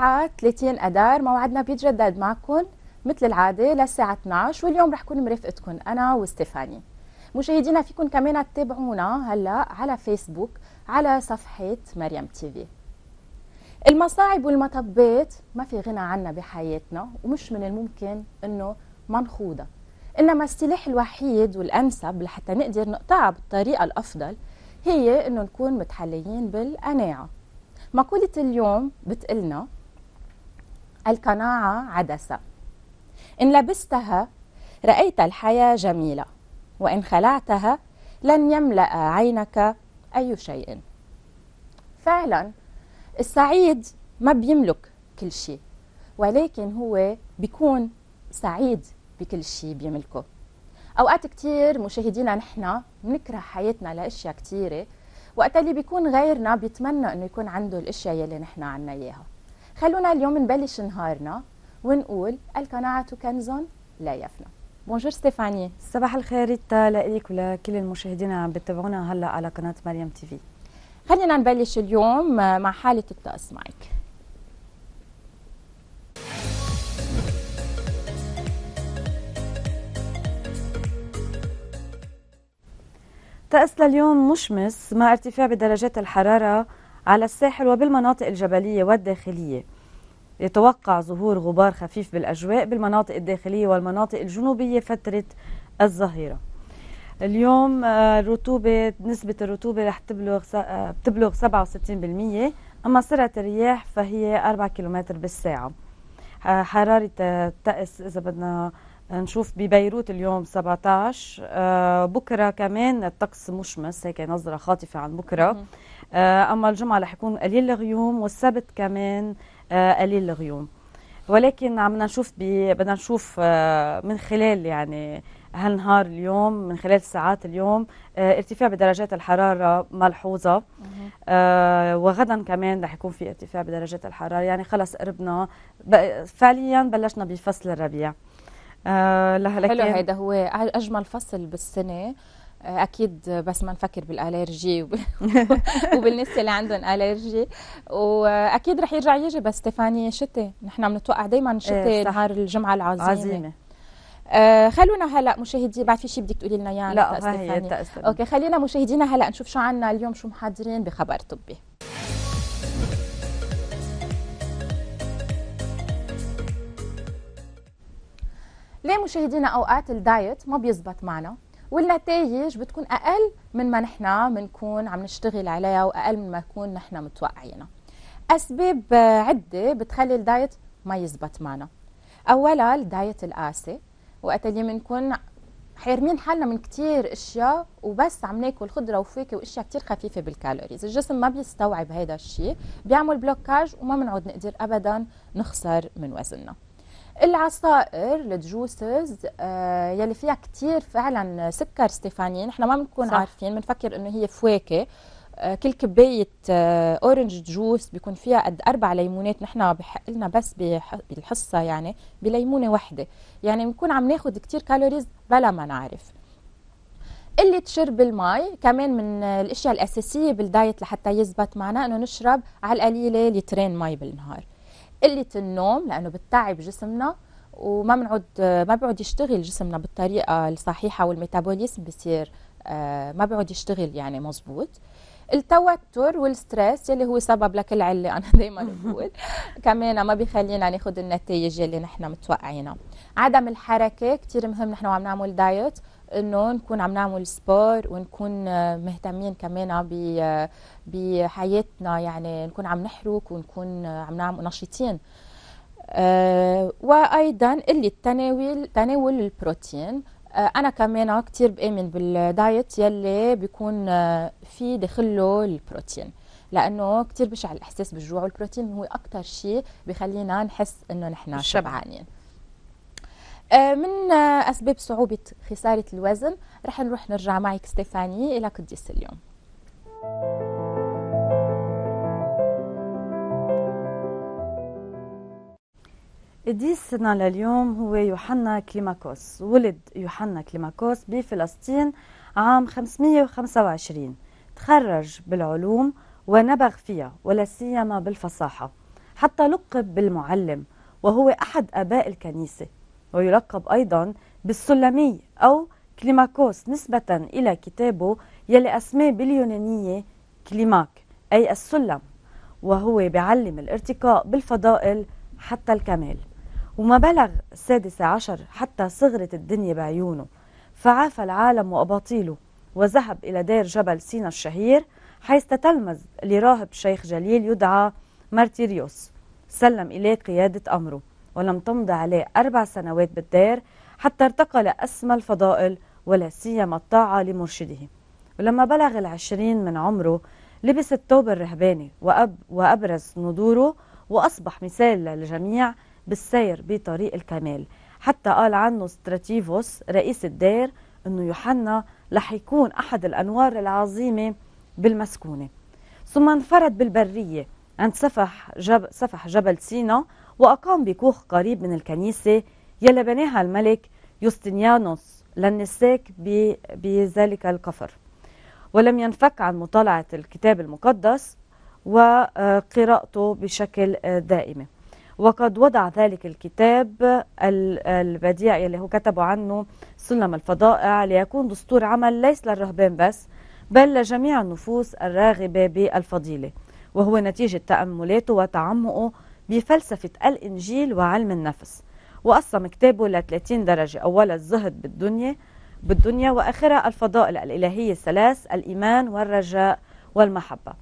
الساعة 30 أدار موعدنا بيتجدد معكم مثل العادة للساعة 12 واليوم رح كون مرفقتكم أنا وستيفاني مشاهدينا فيكم كمان تتابعونا هلا على فيسبوك على صفحة مريم تيفي المصاعب والمطبات ما في غنى عنها بحياتنا ومش من الممكن انه ما نخوضها انما السلاح الوحيد والانسب لحتى نقدر نقطعها بالطريقه الافضل هي انه نكون متحليين بالقناعه مقوله اليوم بتقلنا القناعة عدسة إن لبستها رأيت الحياة جميلة وإن خلعتها لن يملأ عينك أي شيء فعلا السعيد ما بيملك كل شيء ولكن هو بيكون سعيد بكل شيء بيملكه أوقات كتير مشاهدينا نحن بنكره حياتنا لأشياء كتيرة وقت اللي بيكون غيرنا بيتمنى انه يكون عنده الاشياء يلي نحن عنا اياها خلونا اليوم نبلش نهارنا ونقول القناعة كنز لا يفنى بونجور ستيفاني صباح الخير ريتا لك ولكل المشاهدين عم بتابعونا هلا على قناة مريم تي في خلينا نبلش اليوم مع حالة الطقس معك طقسنا اليوم مشمس مع ارتفاع بدرجات الحرارة على الساحل وبالمناطق الجبلية والداخلية يتوقع ظهور غبار خفيف بالأجواء بالمناطق الداخلية والمناطق الجنوبية فترة الظهيرة اليوم الرطوبة آه، نسبة الرطوبة رح تبلغ آه، بتبلغ 67% أما سرعة الرياح فهي 4 كم بالساعة آه، حرارة الطقس إذا بدنا نشوف ببيروت اليوم 17 آه، بكره كمان الطقس مشمس هيك نظره خاطفه عن بكره آه، اما الجمعه رح يكون قليل الغيوم والسبت كمان آه، قليل الغيوم ولكن عم نشوف بدنا نشوف من خلال يعني هالنهار اليوم من خلال ساعات اليوم ارتفاع بدرجات الحرارة ملحوظة آه وغدا كمان رح يكون في ارتفاع بدرجات الحرارة يعني خلص قربنا فعليا بلشنا بفصل الربيع آه لهلكن حلو هيدا هو اجمل فصل بالسنه آه، اكيد بس ما نفكر بالالرجي وبالناس اللي عندهم الرجي واكيد رح يرجع يجي بس ستيفاني شتي نحن بنتوقع دائما إيه، شتي إيه نهار الجمعه العظيمه عظيمه آه خلونا هلا مشاهدي بعد في شيء بدك تقولي لنا اياه لا هي اوكي خلينا مشاهدينا هلا نشوف شو عنا اليوم شو محاضرين بخبر طبي ليه مشاهدينا اوقات الدايت ما بيزبط معنا والنتائج بتكون اقل من ما نحن بنكون عم نشتغل عليها واقل من ما نكون نحن متوقعينها اسباب عده بتخلي الدايت ما يزبط معنا اولا الدايت القاسي وقت اللي بنكون حارمين حالنا من كتير اشياء وبس عم ناكل خضره وفواكه واشياء كتير خفيفه بالكالوريز الجسم ما بيستوعب هذا الشيء بيعمل بلوكاج وما بنعود نقدر ابدا نخسر من وزننا العصائر الجوسز آه، يلي فيها كثير فعلا سكر ستيفاني نحن ما بنكون عارفين بنفكر انه هي فواكه آه، كل كباية آه، اورنج جوس بيكون فيها قد اربع ليمونات نحن بحق لنا بس بالحصه يعني بليمونه وحده يعني بنكون عم ناخذ كتير كالوريز بلا ما نعرف قلة شرب المي كمان من الاشياء الاساسيه بالدايت لحتى يثبت معنا انه نشرب على القليله لترين مي بالنهار قله النوم لانه بتتعب جسمنا وما بنعود ما بيعود يشتغل جسمنا بالطريقه الصحيحه والميتابوليزم بصير آه، ما بيعود يشتغل يعني مزبوط التوتر والستريس يلي هو سبب لكل عله انا دائما بقول كمان ما بيخلينا ناخذ النتائج يلي نحن متوقعينها عدم الحركه كثير مهم نحن وعم نعمل دايت انه نكون عم نعمل سبور ونكون آه، مهتمين كمان آه، بحياتنا يعني نكون عم نحرك ونكون آه، عم نعمل نشيطين وايضا اللي التناول تناول البروتين انا كمان كثير بامن بالدايت يلي بيكون في دخله البروتين لانه كثير بشع الاحساس بالجوع والبروتين هو اكثر شيء بخلينا نحس انه نحن شبعانين آه، من أسباب صعوبة خسارة الوزن رح نروح نرجع معك ستيفاني إلى قديس اليوم قديسنا لليوم هو يوحنا كليماكوس ولد يوحنا كليماكوس بفلسطين عام 525 تخرج بالعلوم ونبغ فيها ولا سيما بالفصاحة حتى لقب بالمعلم وهو أحد آباء الكنيسة ويلقب أيضا بالسلمي أو كليماكوس نسبة إلى كتابه يلي أسماه باليونانية كليماك أي السلم وهو بعلم الارتقاء بالفضائل حتى الكمال وما بلغ السادسة عشر حتى صغرت الدنيا بعيونه فعاف العالم وأباطيله وذهب إلى دير جبل سينا الشهير حيث تتلمذ لراهب شيخ جليل يدعى مارتيريوس سلم إليه قيادة أمره ولم تمض عليه أربع سنوات بالدار حتى ارتقى لأسمى الفضائل ولا سيما الطاعة لمرشده ولما بلغ العشرين من عمره لبس الثوب الرهباني وأب وأبرز نضوره وأصبح مثال للجميع بالسير بطريق الكمال حتى قال عنه ستراتيفوس رئيس الدير أنه يوحنا رح يكون أحد الأنوار العظيمة بالمسكونة ثم انفرد بالبرية عند سفح, جب سفح جبل سينا وأقام بكوخ قريب من الكنيسة يلي بناها الملك يوستنيانوس للنساك بذلك القفر ولم ينفك عن مطالعة الكتاب المقدس وقراءته بشكل دائم وقد وضع ذلك الكتاب البديع اللي هو كتبه عنه سلم الفضائع ليكون دستور عمل ليس للرهبان بس بل لجميع النفوس الراغبة بالفضيلة وهو نتيجة تأملاته وتعمقه بفلسفة الإنجيل وعلم النفس وقسم كتابه ل 30 درجة أولا الزهد بالدنيا بالدنيا وآخرها الفضائل الإلهية الثلاث الإيمان والرجاء والمحبة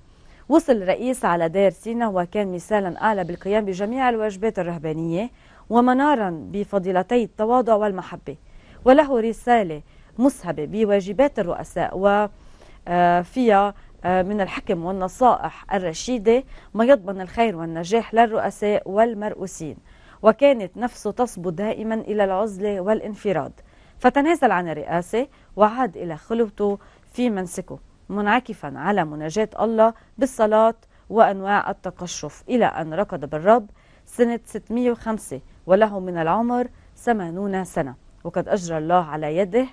وصل رئيس على دير سينا وكان مثالا أعلى بالقيام بجميع الواجبات الرهبانية ومنارا بفضيلتي التواضع والمحبة وله رسالة مسهبة بواجبات الرؤساء وفيها آه، آه، من الحكم والنصائح الرشيدة ما يضمن الخير والنجاح للرؤساء والمرؤوسين وكانت نفسه تصبو دائما إلى العزلة والانفراد فتنازل عن الرئاسة وعاد إلى خلوته في منسكه منعكفا على مناجاة الله بالصلاة وأنواع التقشف إلى أن ركض بالرب سنة 605 وله من العمر 80 سنة وقد أجرى الله على يده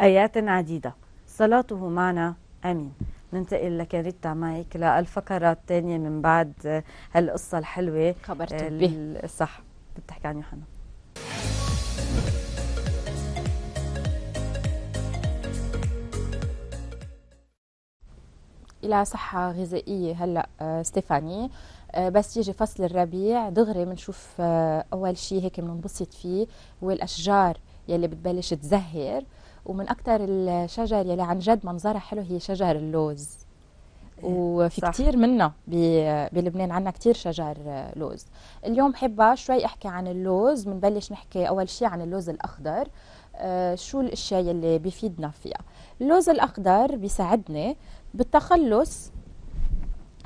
آيات عديدة صلاته معنا آمين ننتقل لكاريتا مايك للفقرة الثانية من بعد آه، هالقصة الحلوة خبر آه، به صح بتحكي عن يوحنا الى صحه غذائيه هلا آه، ستيفاني بس يجي فصل الربيع دغري بنشوف اول شيء هيك بننبسط فيه هو الاشجار يلي بتبلش تزهر ومن اكثر الشجر يلي عن جد منظرها حلو هي شجر اللوز إيه، وفي كثير منا بلبنان عندنا كثير شجر لوز اليوم حبة شوي احكي عن اللوز بنبلش نحكي اول شيء عن اللوز الاخضر آه، شو الاشياء اللي بيفيدنا فيها اللوز الاخضر بيساعدني بالتخلص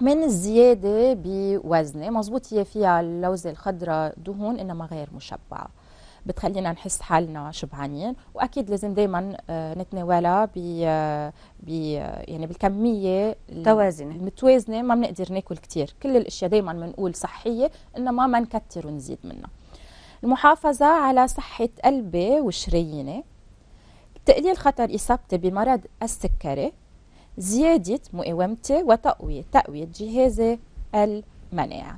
من الزياده بوزني مزبوط هي فيها اللوزه الخضراء دهون انما غير مشبعه بتخلينا نحس حالنا شبعانين واكيد لازم دائما آه، نتناولها آه، ب يعني بالكميه توازنه المتوازنه ما بنقدر ناكل كثير كل الاشياء دائما بنقول صحيه انما ما نكتر ونزيد منها المحافظه على صحه قلبي وشريينه تقليل خطر اصابتي بمرض السكري زياده مقاومتي وتقويه تقويه جهازي المناعي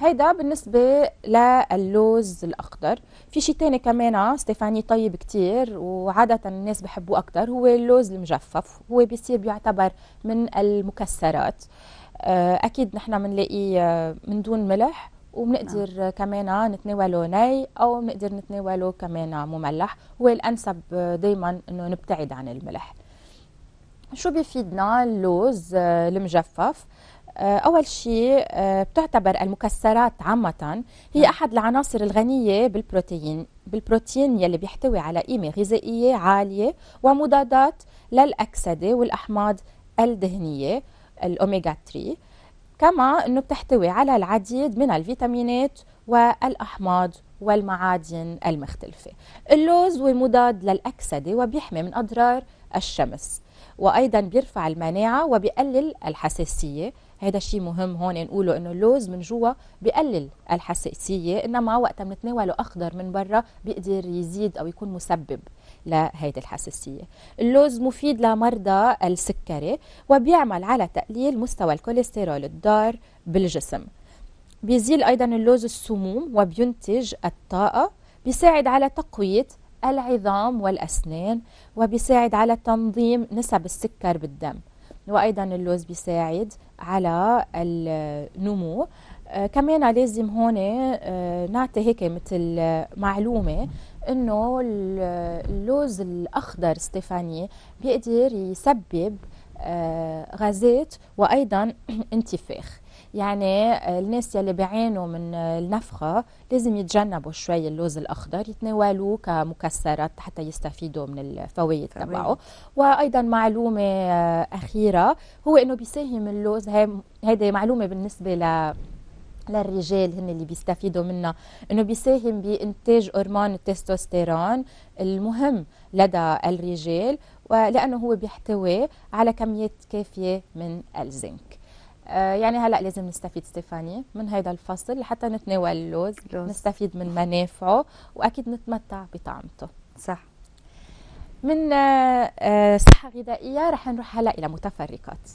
هيدا بالنسبة للوز الأخضر في شي تاني كمان آه، ستيفاني طيب كتير وعادة الناس بحبوه أكتر هو اللوز المجفف هو بيصير بيعتبر من المكسرات آه، أكيد نحنا بنلاقيه آه، من دون ملح وبنقدر نعم. آه. كمان نتناوله ني او بنقدر نتناوله كمان مملح هو الانسب دائما انه نبتعد عن الملح شو بيفيدنا اللوز المجفف آه، أول شيء آه، بتعتبر المكسرات عامة هي نعم. أحد العناصر الغنية بالبروتين بالبروتين يلي بيحتوي على قيمة غذائية عالية ومضادات للأكسدة والأحماض الدهنية الاوميجا 3 كما أنه بتحتوي على العديد من الفيتامينات والأحماض والمعادن المختلفة اللوز ومضاد للأكسدة وبيحمي من أضرار الشمس وأيضا بيرفع المناعة وبيقلل الحساسية هذا الشيء مهم هون نقوله انه اللوز من جوا بقلل الحساسيه انما وقت بنتناوله اخضر من برا بيقدر يزيد او يكون مسبب لهيدي الحساسيه اللوز مفيد لمرضى السكري وبيعمل على تقليل مستوى الكوليسترول الضار بالجسم بيزيل ايضا اللوز السموم وبينتج الطاقه بيساعد على تقويه العظام والاسنان وبيساعد على تنظيم نسب السكر بالدم وايضا اللوز بيساعد على النمو آه، كمان لازم هون آه، نعطي هيك مثل معلومه انه اللوز الاخضر ستيفاني بيقدر يسبب آه، غازات وايضا انتفاخ يعني الناس يلي بيعانوا من النفخة لازم يتجنبوا شوي اللوز الأخضر يتناولوه كمكسرات حتى يستفيدوا من الفوائد تبعه وأيضا معلومة آه، أخيرة هو أنه بيساهم اللوز هذه معلومة بالنسبة ل للرجال هن اللي بيستفيدوا منها انه بيساهم بانتاج هرمون التستوستيرون المهم لدى الرجال ولانه هو بيحتوي على كميات كافيه من الزنك آه، يعني هلا لازم نستفيد ستيفاني من هذا الفصل لحتى نتناول اللوز لوز. نستفيد من منافعه واكيد نتمتع بطعمته صح من آه، آه، صحه غذائيه رح نروح هلا الى متفرقات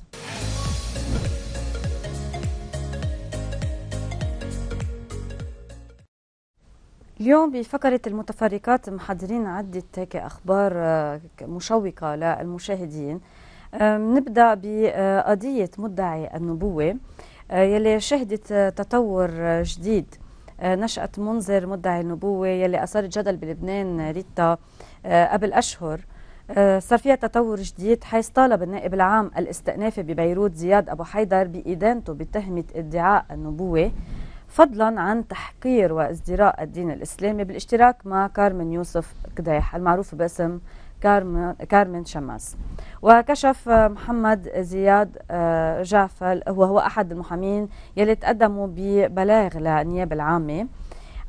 اليوم بفقرة المتفرقات محضرين عدة هيك أخبار مشوقة للمشاهدين نبدأ بقضية مدعي النبوة أه، يلي شهدت تطور جديد أه، نشأت منذر مدعي النبوة يلي أثارت جدل بلبنان ريتا أه، قبل أشهر صار فيها تطور جديد حيث طالب النائب العام الاستئنافي ببيروت زياد أبو حيدر بإدانته بتهمة ادعاء النبوة فضلا عن تحقير وازدراء الدين الإسلامي بالاشتراك مع كارمن يوسف قديح المعروف باسم كارمن شماس وكشف محمد زياد آه، جعفل وهو أحد المحامين يلي تقدموا ببلاغ للنيابة العامة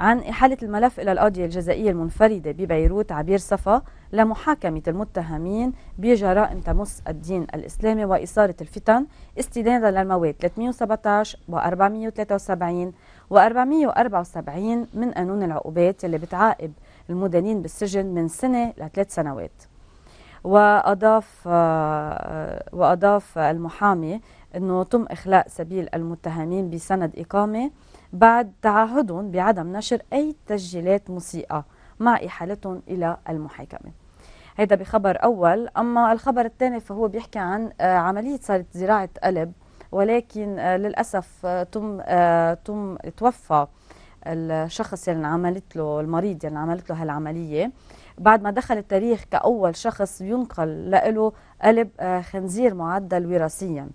عن إحالة الملف إلى القاضيه الجزائية المنفردة ببيروت عبير صفا لمحاكمة المتهمين بجرائم تمس الدين الإسلامي وإثارة الفتن استنادا للمواد 317 و 473 و 474 من قانون العقوبات اللي بتعاقب المدانين بالسجن من سنة لثلاث سنوات وأضاف آه، آه، وأضاف المحامي أنه تم إخلاء سبيل المتهمين بسند إقامة بعد تعهدهم بعدم نشر أي تسجيلات موسيقى مع إحالتهم إلى المحاكمة هذا بخبر أول أما الخبر الثاني فهو بيحكي عن آه، عملية صارت زراعة قلب ولكن للأسف تم تم توفى الشخص اللي عملت له المريض اللي عملت له هالعمليه بعد ما دخل التاريخ كأول شخص ينقل له قلب آه، خنزير معدل وراثيا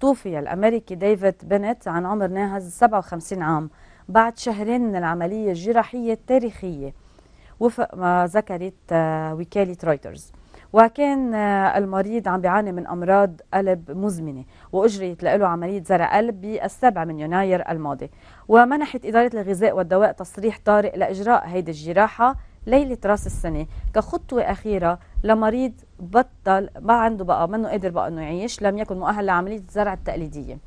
توفي الأمريكي ديفيد بنت عن عمر ناهز 57 عام بعد شهرين من العملية الجراحية التاريخية وفق ما ذكرت آه، وكالة رويترز وكان آه، المريض عم بيعاني من أمراض قلب مزمنة وأجريت له عملية زرع قلب بالسبع من يناير الماضي ومنحت إدارة الغذاء والدواء تصريح طارئ لإجراء هيدي الجراحة ليلة راس السنة كخطوة أخيرة لمريض بطل ما عنده بقى منه قادر بقى أنه يعيش لم يكن مؤهل لعملية الزرع التقليدية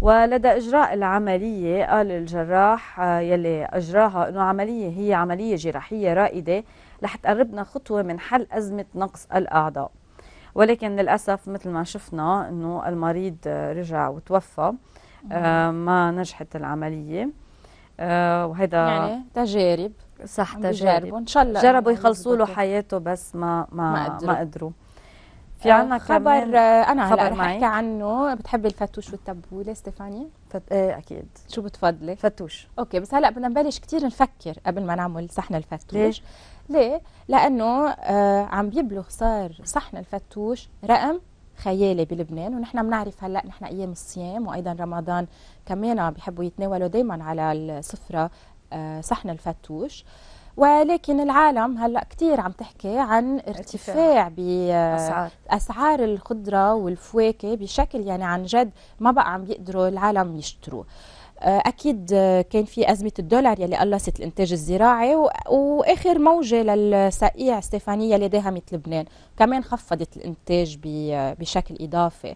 ولدى إجراء العملية قال الجراح آه، يلي أجراها أنه عملية هي عملية جراحية رائدة رح تقربنا خطوة من حل أزمة نقص الأعضاء ولكن للأسف مثل ما شفنا أنه المريض رجع وتوفى آه، ما نجحت العملية آه، وهذا يعني تجارب صح تجارب ان شاء الله جربوا يخلصوا له حياته بس ما ما ما قدروا, ما قدروا. آه، في عنا خبر انا خبر رح احكي عنه بتحبي الفتوش والتبوله ستيفاني؟ فت... ايه اكيد شو بتفضلي؟ فتوش اوكي بس هلا بدنا نبلش كثير نفكر قبل ما نعمل صحن الفتوش ليش؟ ليه؟ لأنه آه، عم بيبلغ صار صحن الفتوش رقم خيالي بلبنان ونحن بنعرف هلا نحن ايام الصيام وايضا رمضان كمان بيحبوا يتناولوا دائما على السفره آه، صحن الفتوش ولكن العالم هلا كثير عم تحكي عن ارتفاع باسعار اسعار الخضره والفواكه بشكل يعني عن جد ما بقى عم بيقدروا العالم يشتروا آه، اكيد آه، كان في ازمه الدولار يلي قلصت الانتاج الزراعي واخر موجه للسقيع ستيفانية اللي داهمت لبنان كمان خفضت الانتاج بشكل اضافي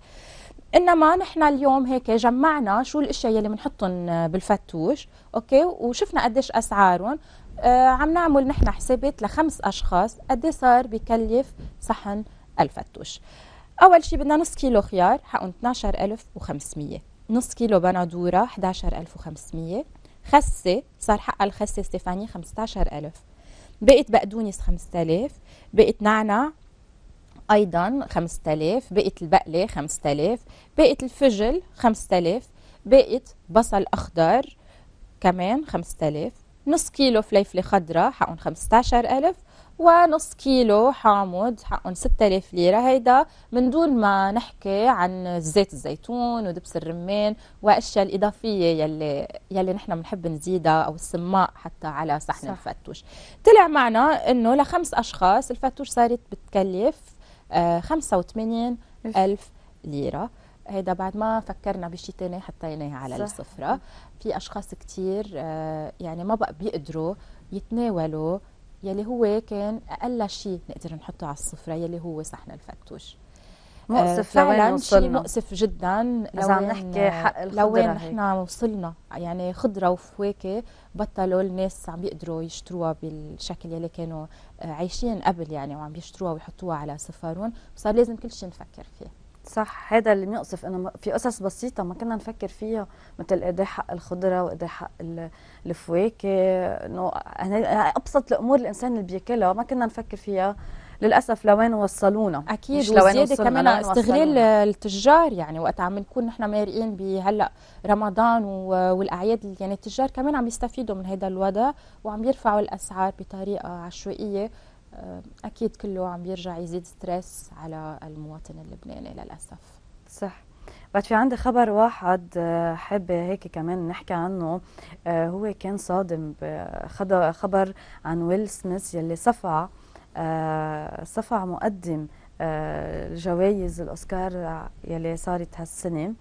انما نحن اليوم هيك جمعنا شو الاشياء يلي بنحطهم بالفتوش اوكي وشفنا قديش اسعارهم آه عم نعمل نحن حسابات لخمس اشخاص قد إيه صار بكلف صحن الفتوش اول شيء بدنا نص كيلو خيار حقهم 12500 نص كيلو بندوره 11500 خسه صار حقها الخسه ستيفاني 15000 بقت بقدونس 5000 بقت نعنع ايضا 5000 بقت البقله 5000 بقت الفجل 5000 بقت بصل اخضر كمان 5000 نص كيلو فليفله خضراء حقهم 15000 ونص كيلو حامض حقهم 6000 ليرة هيدا من دون ما نحكي عن زيت الزيتون ودبس الرمان وأشياء الإضافية يلي, يلي نحن بنحب نزيدها أو السماق حتى على صحن صح. الفتوش طلع معنا أنه لخمس أشخاص الفتوش صارت بتكلف 85000 آه، ليرة هيدا بعد ما فكرنا بشي تاني حطيناه على صح. السفرة في أشخاص كتير آه، يعني ما بقى بيقدروا يتناولوا يلي هو كان اقل شيء نقدر نحطه على السفره يلي هو صحن الفتوش آه، مؤسف فعلا شيء مؤسف جدا لو عم نحكي حق آه، الخضره لوين نحن وصلنا يعني خضره وفواكه بطلوا الناس عم يقدروا يشتروها بالشكل يلي كانوا آه، عايشين قبل يعني وعم يشتروها ويحطوها على سفرهم وصار لازم كل شيء نفكر فيه صح هذا اللي بيقصف انه في قصص بسيطه ما كنا نفكر فيها مثل قد حق الخضره وقد حق الفواكه انه ابسط الامور الانسان اللي بياكلها ما كنا نفكر فيها للاسف لوين وصلونا اكيد مش لوين وزياده كمان استغلال التجار يعني وقت عم نكون نحن مارقين بهلا رمضان والاعياد يعني التجار كمان عم يستفيدوا من هذا الوضع وعم يرفعوا الاسعار بطريقه عشوائيه آه، اكيد كله عم يرجع يزيد ستريس على المواطن اللبناني للاسف صح بعد في عندي خبر واحد آه، حابة هيك كمان نحكي عنه آه، هو كان صادم خبر عن ويل سميث يلي صفع صفع مقدم جوائز الأوسكار يلي صارت هالسنة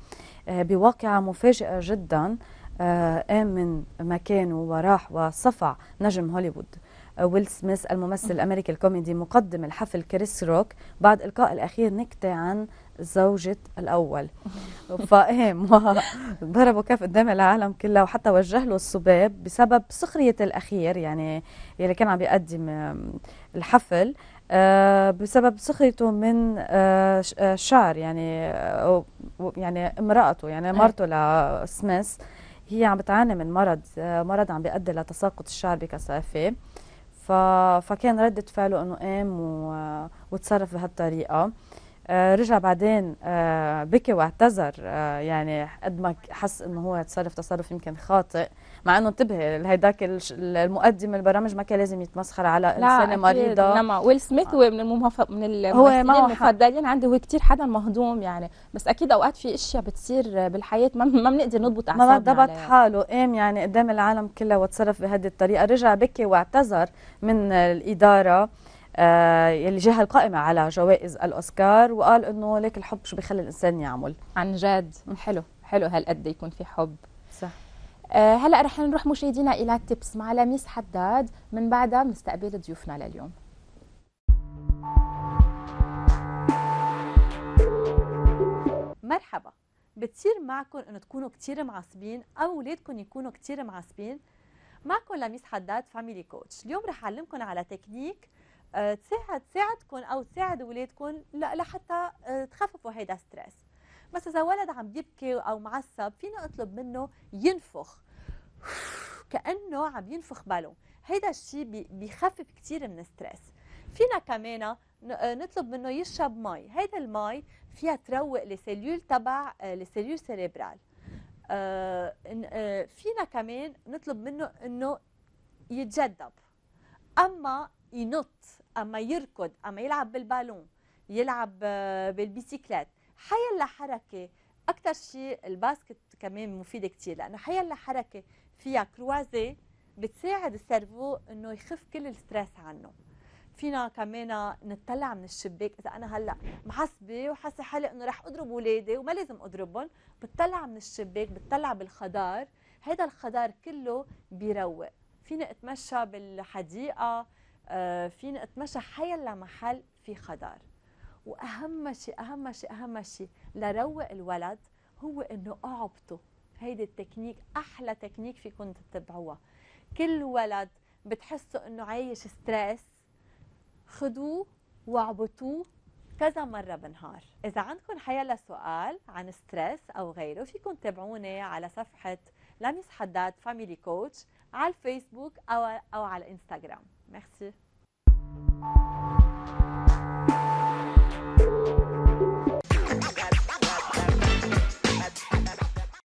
بواقعة مفاجئة جدا قام من مكانه وراح وصفع نجم هوليوود ويل سميث الممثل الامريكي الكوميدي مقدم الحفل كريس روك بعد القاء الاخير نكته عن زوجة الأول فاهم ضربوا كف قدام العالم كله وحتى وجه له الصباب بسبب سخرية الأخير يعني يلي كان عم بيقدم الحفل آه، بسبب سخريته من آه، آه، شعر يعني يعني امرأته يعني إيه. مرته لسميث هي عم بتعاني من مرض مرض عم بيؤدي لتساقط الشعر بكثافة فكان ردة فعله انه قام وتصرف بهالطريقة آه، رجع بعدين آه، بكي واعتذر آه، يعني قد ما حس انه هو تصرف تصرف يمكن خاطئ مع انه انتبهي لهيداك المقدم البرامج ما كان لازم يتمسخر على انسانه مريضه لا نعم ويل سميث آه. هو من من المفضلين عندي هو كثير حدا مهضوم يعني بس اكيد اوقات في اشياء بتصير بالحياه ما ما بنقدر نضبط اعصابنا ما ضبط حاله قام يعني قدام العالم كلها وتصرف بهذه الطريقه رجع بكي واعتذر من الاداره آه، الجهه القائمه على جوائز الاوسكار وقال انه ليك الحب شو بخلي الانسان يعمل عن جد حلو حلو هالقد يكون في حب آه، هلا رح نروح مشاهدينا الى تيبس مع لميس حداد من بعدها بنستقبل ضيوفنا لليوم مرحبا بتصير معكم انه تكونوا كثير معصبين او اولادكم يكونوا كثير معصبين معكم لميس حداد فاميلي كوتش اليوم رح اعلمكم على تكنيك آه، تساعد تساعدكم او تساعد اولادكم لحتى آه، تخففوا هيدا ستريس بس اذا ولد عم يبكي او معصب فينا اطلب منه ينفخ كانه عم ينفخ بالون هيدا الشيء بيخفف كثير من الستريس فينا كمان آه، نطلب منه يشرب مي هيدا المي فيها تروق لسيلول تبع آه، لسيلول سيريبرال آه، فينا كمان نطلب منه انه يتجدب اما ينط اما يركض اما يلعب بالبالون يلعب بالبيسيكلات حيلا حركه اكثر شيء الباسكت كمان مفيد كثير لانه حيلا حركه فيها كروازي بتساعد السيرفو انه يخف كل الستريس عنه فينا كمان نطلع من الشباك اذا انا هلا معصبه وحاسه حالي انه رح اضرب اولادي وما لازم اضربهم بتطلع من الشباك بتطلع بالخضار هذا الخضار كله بيروق فيني اتمشى بالحديقه آه، فيني اتمشى حيلا محل في خضار واهم شيء اهم شيء اهم شيء لروق الولد هو انه اعبطه هيدي التكنيك احلى تكنيك فيكم تتبعوها كل ولد بتحسوا انه عايش ستريس خدوه واعبطوه كذا مرة بالنهار إذا عندكم حياة سؤال عن ستريس أو غيره فيكم تابعوني على صفحة لميس حداد فاميلي كوتش على الفيسبوك أو, أو على الإنستغرام ميرسي